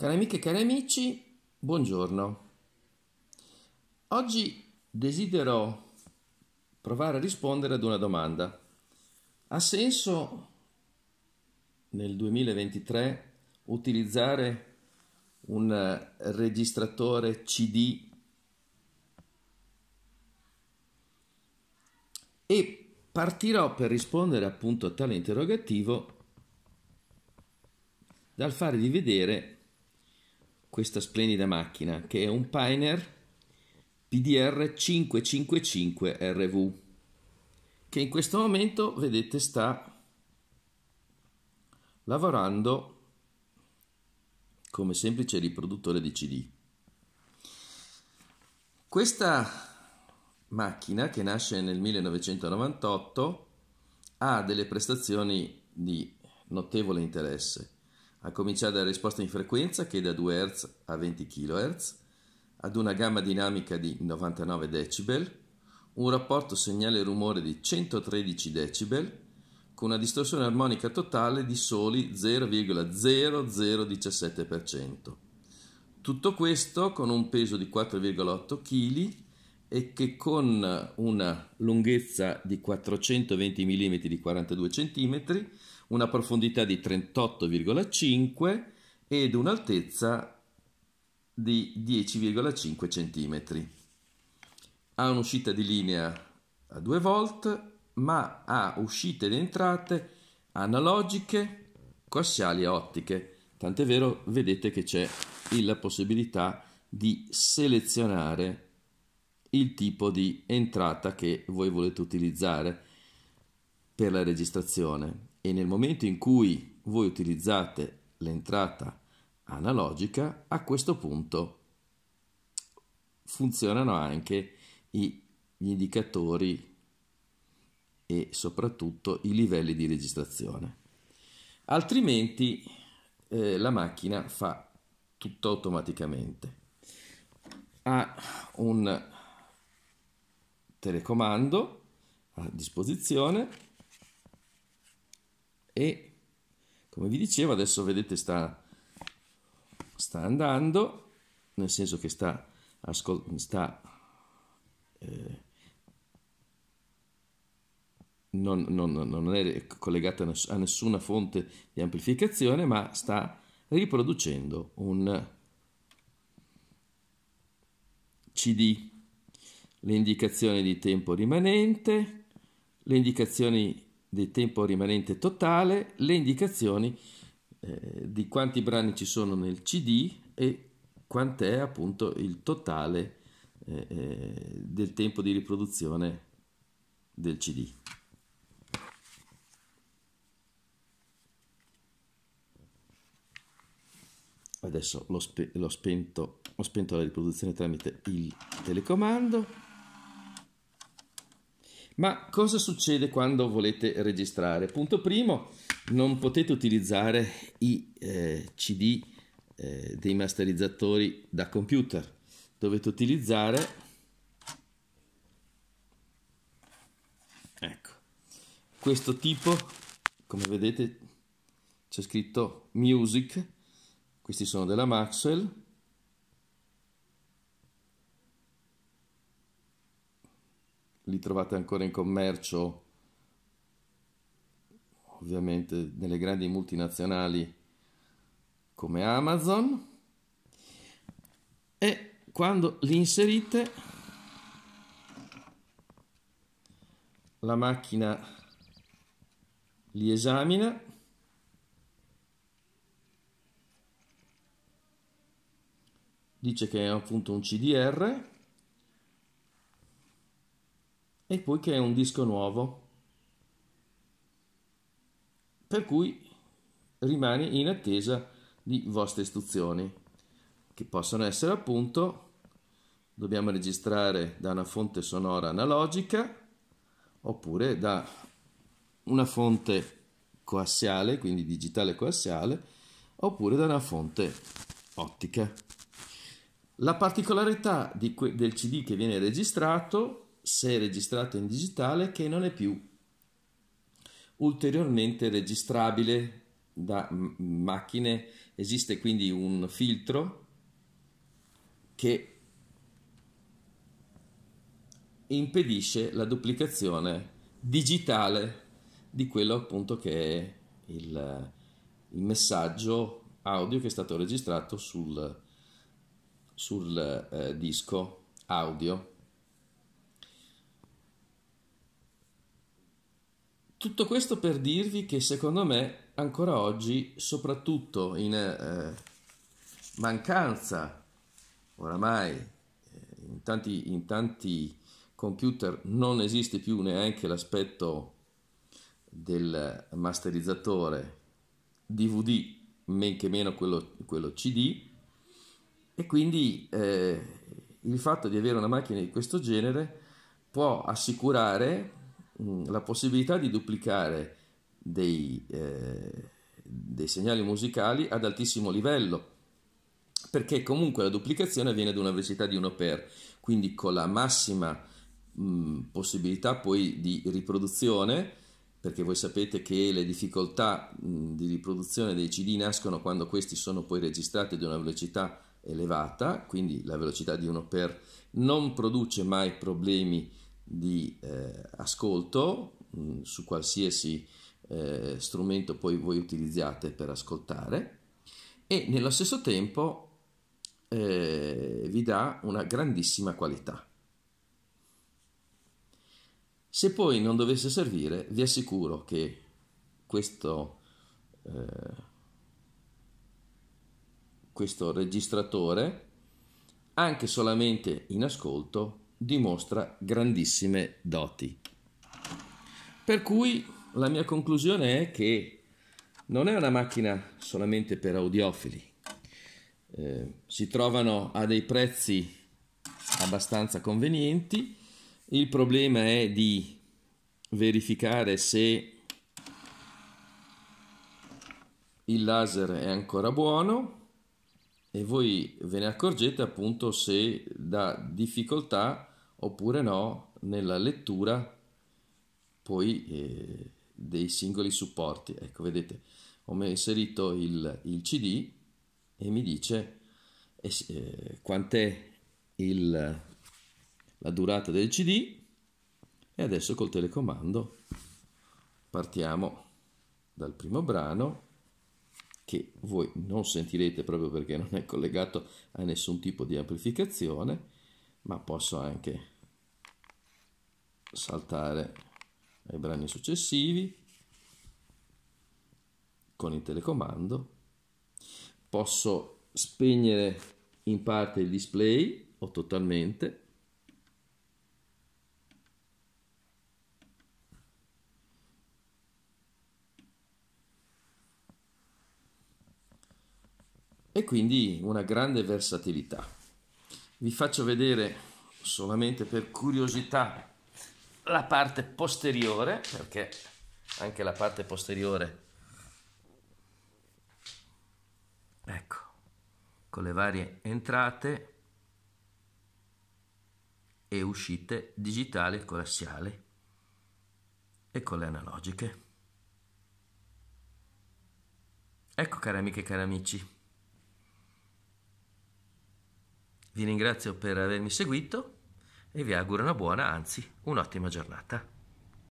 Cari amiche e cari amici, buongiorno. Oggi desidero provare a rispondere ad una domanda. Ha senso nel 2023 utilizzare un registratore CD e partirò per rispondere appunto a tale interrogativo dal fare di vedere questa splendida macchina che è un Pioneer PDR 555 RV che in questo momento vedete sta lavorando come semplice riproduttore di CD. Questa macchina che nasce nel 1998 ha delle prestazioni di notevole interesse a cominciare dalla risposta in frequenza che è da 2 Hz a 20 kHz, ad una gamma dinamica di 99 decibel, un rapporto segnale-rumore di 113 decibel, con una distorsione armonica totale di soli 0,0017%. Tutto questo con un peso di 4,8 kg e che con una lunghezza di 420 mm di 42 cm una profondità di 38,5 ed un'altezza di 10,5 cm. Ha un'uscita di linea a 2 volt, ma ha uscite ed entrate analogiche, coassiali e ottiche. Tant'è vero, vedete che c'è la possibilità di selezionare il tipo di entrata che voi volete utilizzare per la registrazione e nel momento in cui voi utilizzate l'entrata analogica, a questo punto funzionano anche gli indicatori e soprattutto i livelli di registrazione. Altrimenti eh, la macchina fa tutto automaticamente. Ha un telecomando a disposizione e come vi dicevo adesso vedete sta, sta andando, nel senso che sta, ascol- sta eh, non, non, non, è collegata a nessuna fonte di amplificazione, ma sta riproducendo un CD, le indicazioni di tempo rimanente, le indicazioni del tempo rimanente totale, le indicazioni eh, di quanti brani ci sono nel CD e quant'è appunto il totale eh, eh del tempo di riproduzione del CD. Adesso l'ho, spe- l'ho spento, ho spento la riproduzione tramite il telecomando. Ma cosa succede quando volete registrare? Punto primo, non potete utilizzare i eh, CD eh, dei masterizzatori da computer. Dovete utilizzare ecco, questo tipo, come vedete c'è scritto Music, questi sono della Maxwell li trovate ancora in commercio, ovviamente nelle grandi multinazionali come Amazon e quando li inserite la macchina li esamina dice che è appunto un CDR e poi crea un disco nuovo per cui rimani in attesa di vostre istruzioni che possono essere appunto dobbiamo registrare da una fonte sonora analogica oppure da una fonte coassiale, quindi digitale coassiale, oppure da una fonte ottica. La particolarità que- del CD che viene registrato se registrato in digitale che non è più ulteriormente registrabile da macchine. Esiste quindi un filtro che impedisce la duplicazione digitale di quello appunto che è il, il messaggio audio che è stato registrato sul, sul eh, disco audio. Tutto questo per dirvi che secondo me ancora oggi, soprattutto in eh, mancanza oramai eh, in tanti, in tanti, computer non esiste più neanche l'aspetto del masterizzatore DVD, men che meno quello, quello CD, e quindi eh, il fatto di avere una macchina di questo genere può assicurare Mm, la possibilità di duplicare dei, eh, dei segnali musicali ad altissimo livello perché comunque la duplicazione avviene ad una velocità di 1 per, quindi con la massima mh, mm, possibilità poi di riproduzione, perché voi sapete che le difficoltà mh, mm, di riproduzione dei CD nascono quando questi sono poi registrati ad una velocità elevata, quindi la velocità di 1 per non produce mai problemi di eh, ascolto mh, mm, su qualsiasi eh, strumento poi voi utilizzate per ascoltare e nello stesso tempo eh, vi dà una grandissima qualità. Se poi non dovesse servire, vi assicuro che questo, eh, questo registratore, anche solamente in ascolto, dimostra grandissime doti. Per cui la mia conclusione è che non è una macchina solamente per audiofili. Eh, si trovano a dei prezzi abbastanza convenienti. Il problema è di verificare se il laser è ancora buono e voi ve ne accorgete appunto se da difficoltà oppure no nella lettura poi eh, dei singoli supporti. Ecco, vedete, ho inserito il, il CD e mi dice eh, eh, quant'è il, la durata del CD e adesso col telecomando partiamo dal primo brano che voi non sentirete proprio perché non è collegato a nessun tipo di amplificazione, ma posso anche saltare ai brani successivi con il telecomando, posso spegnere in parte il display o totalmente e quindi una grande versatilità. Vi faccio vedere solamente per curiosità la parte posteriore, perché anche la parte posteriore, ecco, con le varie entrate e uscite digitali e coassiali e con le analogiche. Ecco cari amiche e cari amici, Vi ringrazio per avermi seguito e vi auguro una buona, anzi un'ottima giornata.